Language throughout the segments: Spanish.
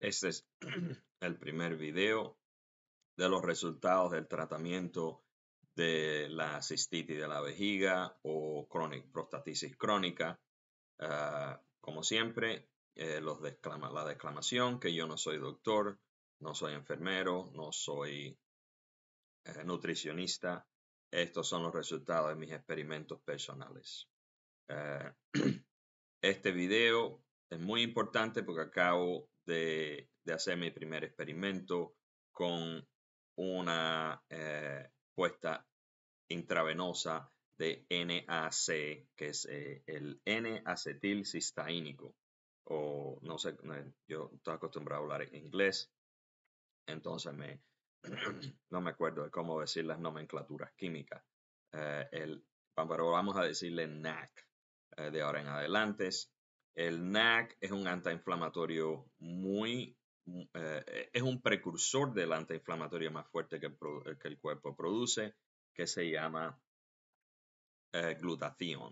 Este es el primer video de los resultados del tratamiento de la cistitis de la vejiga o chronic, prostatitis crónica. Ah, como siempre, eh, los la declamación que yo no soy doctor, no soy enfermero, no soy eh, nutricionista. Estos son los resultados de mis experimentos personales. Eh, este video es muy importante porque acabo de, de hacer mi primer experimento con una eh, puesta intravenosa de NAC, que es eh, el N-acetil cistaínico. O no sé, eh, yo estoy acostumbrado a hablar en inglés, entonces me, no me acuerdo de cómo decir las nomenclaturas químicas. el, pero vamos a decirle NAC de ahora en adelante, el NAC es un antiinflamatorio muy, mm, eh, es un precursor del antiinflamatorio más fuerte que el, eh, cuerpo produce, que se llama eh, eh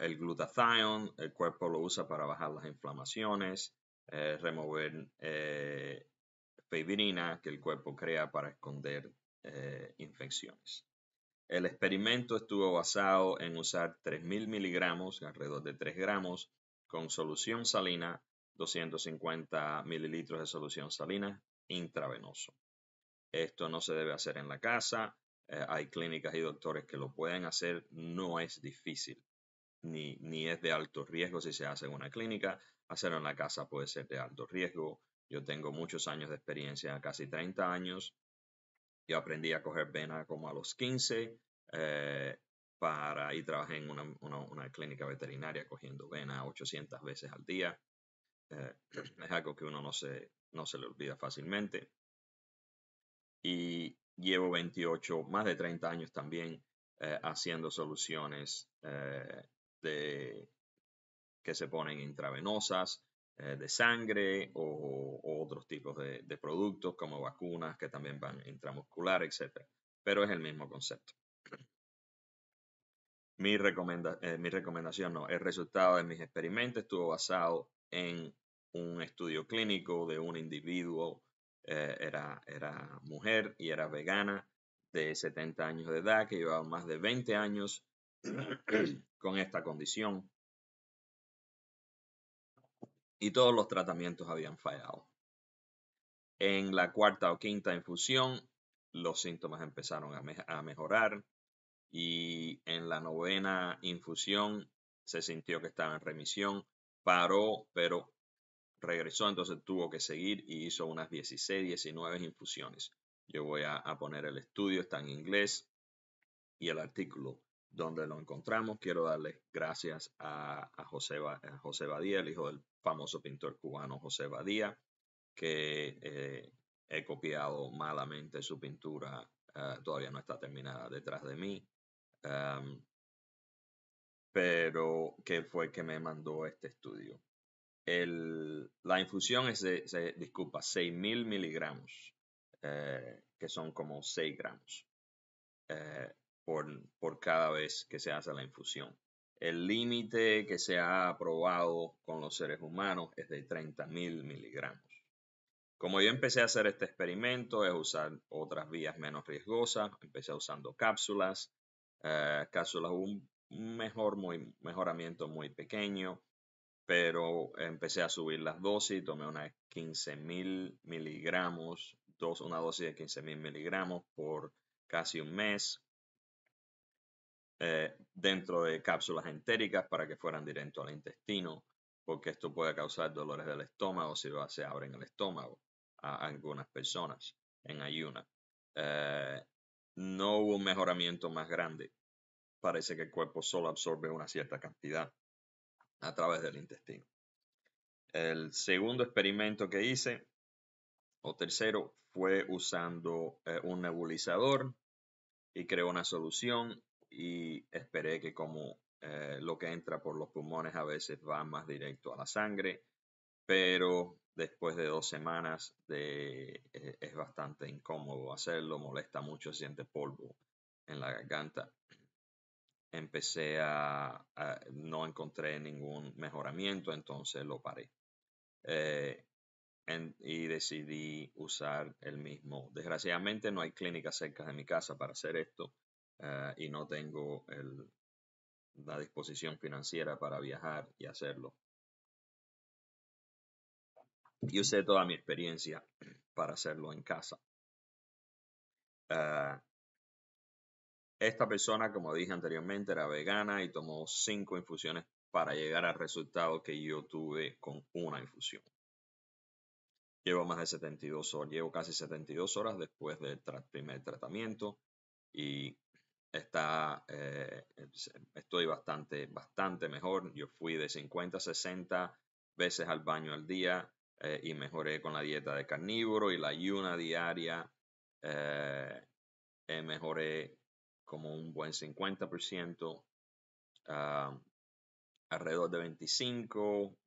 el glutatión, el cuerpo lo usa para bajar las inflamaciones, remover fibrina que el cuerpo crea para esconder infecciones. El experimento estuvo basado en usar 3.000 miligramos, alrededor de 3 gramos, con solución salina, 250 mililitros de solución salina intravenoso. Esto no se debe hacer en la casa, eh, hay clínicas y doctores que lo pueden hacer, no es difícil, ni, es de alto riesgo si se hace en una clínica, hacerlo en la casa puede ser de alto riesgo. Yo tengo muchos años de experiencia, casi 30 años, yo aprendí a coger vena como a los 15, para, ir trabajé en una, clínica veterinaria cogiendo venas 800 veces al día. Eh, es algo que uno no se, no se le olvida fácilmente. Y llevo 28, más de 30 años también eh, haciendo soluciones eh, de, que se ponen intravenosas, de sangre o, otros tipos de, de, productos como vacunas que también van intramuscular, etc. Pero es el mismo concepto. Mi, eh, mi recomendación no, el resultado de mis experimentos estuvo basado en un estudio clínico de un individuo, eh, era, era mujer y era vegana de 70 años de edad, que llevaba más de 20 años con esta condición. Y todos los tratamientos habían fallado. En la cuarta o quinta infusión, los síntomas empezaron a mejorar y en la novena infusión se sintió que estaba en remisión, paró, pero regresó, entonces tuvo que seguir y hizo unas 16, 19 infusiones. Yo voy a, poner el estudio, está en inglés y el artículo donde lo encontramos. Quiero darles gracias a, José, José Badía, el hijo del famoso pintor cubano José Badía, que eh, he copiado malamente su pintura, eh, todavía no está terminada detrás de mí pero que fue que me mandó este estudio. la infusión es de, se, disculpa, 6.000 miligramos, eh, que son como 6 gramos eh, por, cada vez que se hace la infusión. El límite que se ha aprobado con los seres humanos es de 30.000 miligramos. Como yo empecé a hacer este experimento, es usar otras vías menos riesgosas, empecé usando cápsulas, eh, cápsula cápsulas, un mejor, mejoramiento muy pequeño, pero empecé a subir las dosis, tomé unas 15.000 miligramos, dos, una dosis de 15.000 miligramos por casi un mes, eh, dentro de cápsulas entéricas para que fueran directo al intestino, porque esto puede causar dolores del estómago si se abren el estómago a algunas personas en ayuna. Eh, no hubo un mejoramiento más grande parece que el cuerpo solo absorbe una cierta cantidad a través del intestino. El segundo experimento que hice, o tercero, fue usando eh, un nebulizador y creó una solución y esperé que como eh, lo que entra por los pulmones a veces va más directo a la sangre, pero después de dos semanas de, eh, es bastante incómodo hacerlo, molesta mucho, siente polvo en la garganta empecé a, no encontré ningún mejoramiento, entonces lo paré. Eh, y decidí usar el mismo. Desgraciadamente no hay clínicas cerca de mi casa para hacer esto eh, y no tengo el, la disposición financiera para viajar y hacerlo. Y usé toda mi experiencia para hacerlo en casa. Eh, esta persona, como dije anteriormente, era vegana y tomó cinco infusiones para llegar al resultado que yo tuve con una infusión. Llevo más de 72 horas, llevo casi 72 horas después del primer tratamiento y está, eh, estoy bastante, bastante mejor. Yo fui de 50 a 60 veces al baño al día eh, y mejoré con la dieta de carnívoro y la ayuna diaria. Eh, mejoré como un buen 50%, ah, alrededor de 25,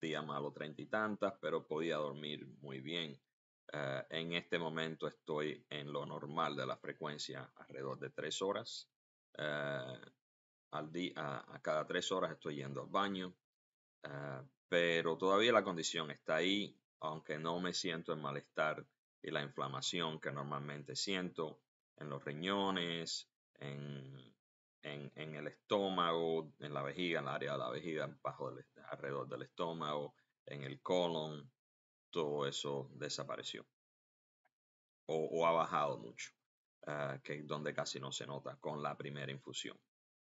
día malo 30 y tantas, pero podía dormir muy bien. Ah, en este momento estoy en lo normal de la frecuencia, alrededor de 3 horas. Ah, al día, a, cada 3 horas estoy yendo al baño, pero todavía la condición está ahí, aunque no me siento el malestar y la inflamación que normalmente siento en los riñones, en, el estómago, en la vejiga, en el área de la vejiga, bajo alrededor del estómago, en el colon, todo eso desapareció o, ha bajado mucho, eh, que donde casi no se nota con la primera infusión.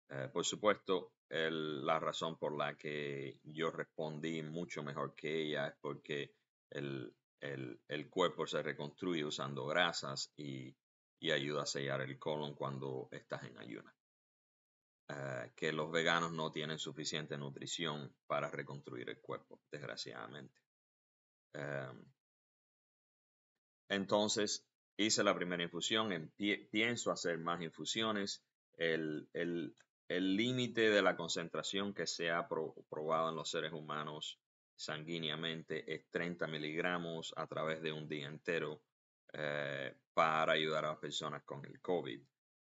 Eh, por supuesto, la razón por la que yo respondí mucho mejor que ella es porque el, el cuerpo se reconstruye usando grasas y y ayuda a sellar el colon cuando estás en ayunas. Eh, que los veganos no tienen suficiente nutrición para reconstruir el cuerpo, desgraciadamente. Em, entonces, hice la primera infusión, pienso hacer más infusiones. El límite de la concentración que se ha probado en los seres humanos sanguíneamente es 30 miligramos a través de un día entero eh, para ayudar a las personas con el COVID.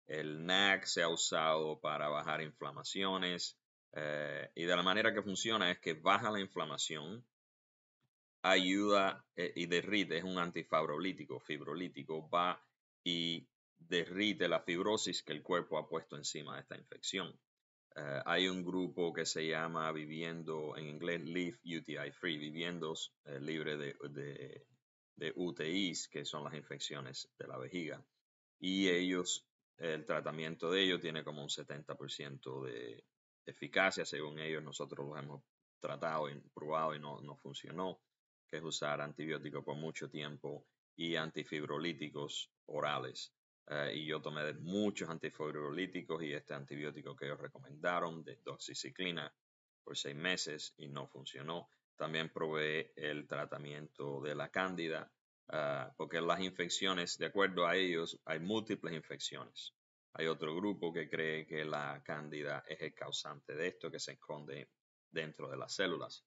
El NAC se ha usado para bajar inflamaciones eh, y de la manera que funciona es que baja la inflamación, ayuda eh, y derrite, es un antifabrolítico, fibrolítico, va y derrite la fibrosis que el cuerpo ha puesto encima de esta infección. hay un grupo que se llama Viviendo, en inglés, Live UTI Free, viviendo Libre de, de UTIs, que son las infecciones de la vejiga. Y ellos, el tratamiento de ellos tiene como un 70% de eficacia, según ellos, nosotros los hemos tratado y probado y no, no funcionó, que es usar antibióticos por mucho tiempo y antifibrolíticos orales. Eh, y yo tomé muchos antifibrolíticos y este antibiótico que ellos recomendaron de doxiciclina por seis meses y no funcionó también provee el tratamiento de la cándida, ah, porque las infecciones, de acuerdo a ellos, hay múltiples infecciones. Hay otro grupo que cree que la cándida es el causante de esto que se esconde dentro de las células.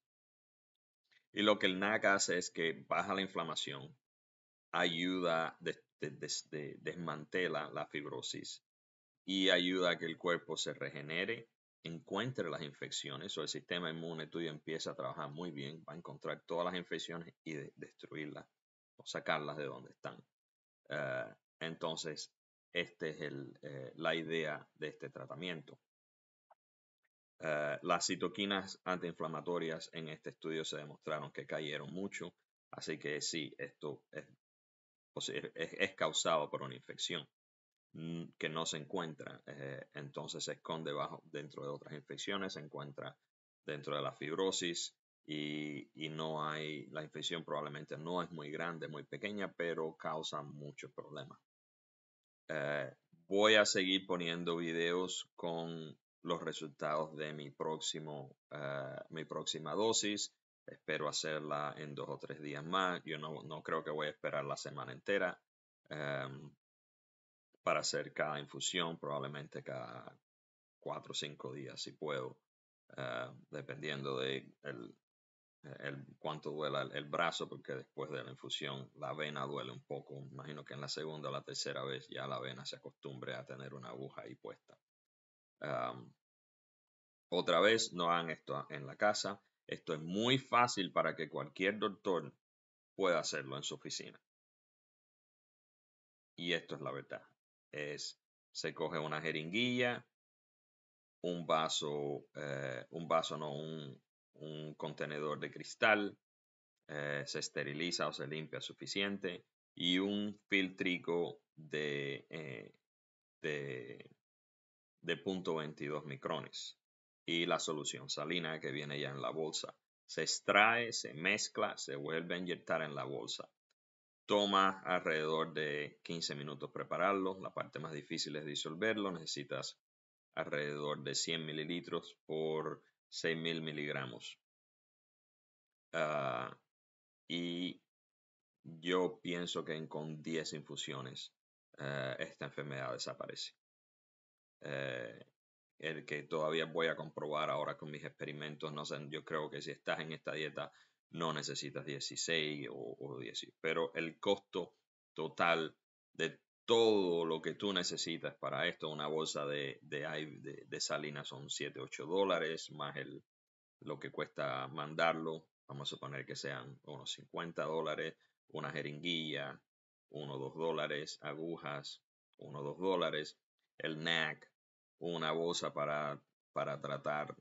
Y lo que el NAC hace es que baja la inflamación, ayuda, desmantela la fibrosis y ayuda a que el cuerpo se regenere encuentre las infecciones o el sistema inmune tuyo empieza a trabajar muy bien, va a encontrar todas las infecciones y destruirlas o sacarlas de donde están. Eh, entonces, esta es eh, la idea de este tratamiento. Eh, las citoquinas antiinflamatorias en este estudio se demostraron que cayeron mucho, así que sí, esto es causado por una infección. Mm, que no se encuentra. Eh, entonces se esconde bajo, dentro de otras infecciones, se encuentra dentro de la fibrosis y, no hay, la infección probablemente no es muy grande, muy pequeña, pero causa muchos problemas. Eh, voy a seguir poniendo videos con los resultados de mi, próximo, eh, mi próxima dosis. Espero hacerla en dos o tres días más. Yo no, creo que voy a esperar la semana entera. Em, para hacer cada infusión, probablemente cada cuatro o cinco días si puedo, eh, dependiendo de cuánto duela el, brazo, porque después de la infusión la vena duele un poco. Imagino que en la segunda o la tercera vez ya la vena se acostumbre a tener una aguja ahí puesta. otra vez, no hagan esto en la casa. Esto es muy fácil para que cualquier doctor pueda hacerlo en su oficina. Y esto es la verdad es, se coge una jeringuilla, un vaso, eh, un vaso no, un, contenedor de cristal, eh, se esteriliza o se limpia suficiente y un filtrico de, eh, de, de 0.22 micrones y la solución salina que viene ya en la bolsa. Se extrae, se mezcla, se vuelve a inyectar en la bolsa. Toma alrededor de 15 minutos prepararlo. La parte más difícil es disolverlo. Necesitas alrededor de 100 mililitros por 6.000 miligramos. Ah, y yo pienso que con 10 infusiones eh, esta enfermedad desaparece. Eh, el que todavía voy a comprobar ahora con mis experimentos, no sé, yo creo que si estás en esta dieta no necesitas 16 o, o 10, pero el costo total de todo lo que tú necesitas para esto, una bolsa de, de, de, salina son 7, 8 dólares, más el, lo que cuesta mandarlo, vamos a suponer que sean unos 50 dólares, una jeringuilla, 1 2 dólares, agujas, 1 2 dólares, el NAC, una bolsa para, para tratar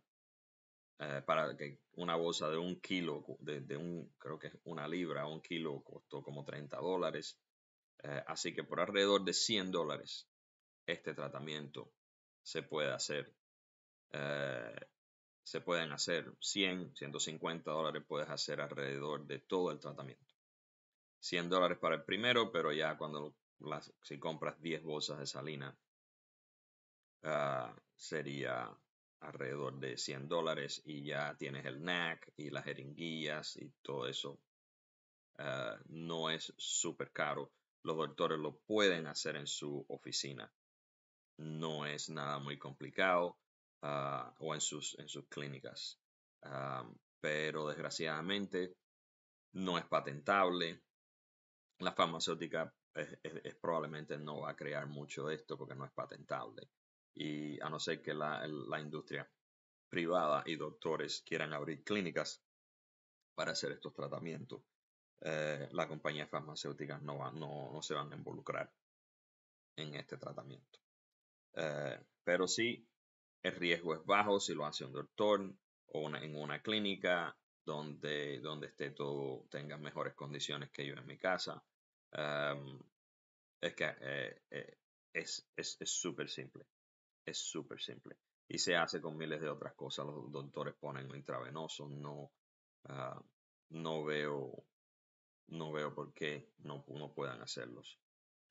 eh, para que una bolsa de un kilo, de, un, creo que es una libra, un kilo costó como 30 dólares. Eh, así que por alrededor de 100 dólares este tratamiento se puede hacer. Eh, se pueden hacer 100, 150 dólares puedes hacer alrededor de todo el tratamiento. 100 dólares para el primero, pero ya cuando si compras 10 bolsas de salina, ah, sería alrededor de 100 dólares y ya tienes el NAC y las jeringuillas y todo eso. Eh, no es súper caro. Los doctores lo pueden hacer en su oficina. No es nada muy complicado eh, o en sus, en sus clínicas. Um, pero desgraciadamente no es patentable. La farmacéutica es probablemente no va a crear mucho de esto porque no es patentable y a no ser que la, la industria privada y doctores quieran abrir clínicas para hacer estos tratamientos, eh, las compañías farmacéuticas no, no, se van a involucrar en este tratamiento. Eh, pero sí, el riesgo es bajo si lo hace un doctor o en una clínica donde, donde esté todo, tenga mejores condiciones que yo en mi casa. Em, es que eh, eh, es súper es, simple es súper simple. Y se hace con miles de otras cosas. Los doctores ponen lo intravenoso. No, ah, no veo no veo por qué no, no puedan hacerlos.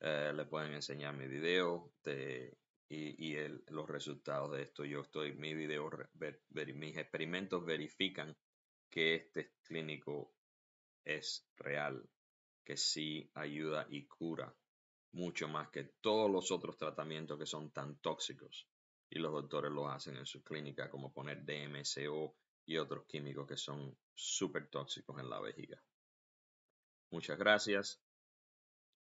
Eh, le pueden enseñar mi video y, y los resultados de esto. Yo estoy, mi video, mis experimentos verifican que este clínico es real, que sí ayuda y cura mucho más que todos los otros tratamientos que son tan tóxicos. Y los doctores lo hacen en su clínica, como poner DMSO y otros químicos que son súper tóxicos en la vejiga. Muchas gracias.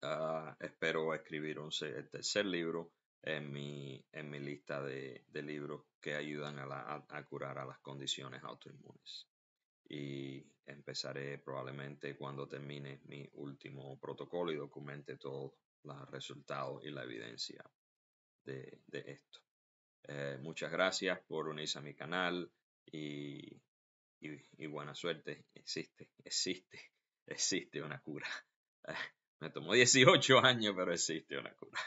Ah, espero escribir un, tercer libro en mi, en mi lista de, de libros que ayudan a, la, a, curar a las condiciones autoinmunes. Y empezaré probablemente cuando termine mi último protocolo y documente todo los resultados y la evidencia de, esto. Eh, muchas gracias por unirse a mi canal y, y buena suerte. Existe, existe, existe una cura. Me tomó 18 años, pero existe una cura.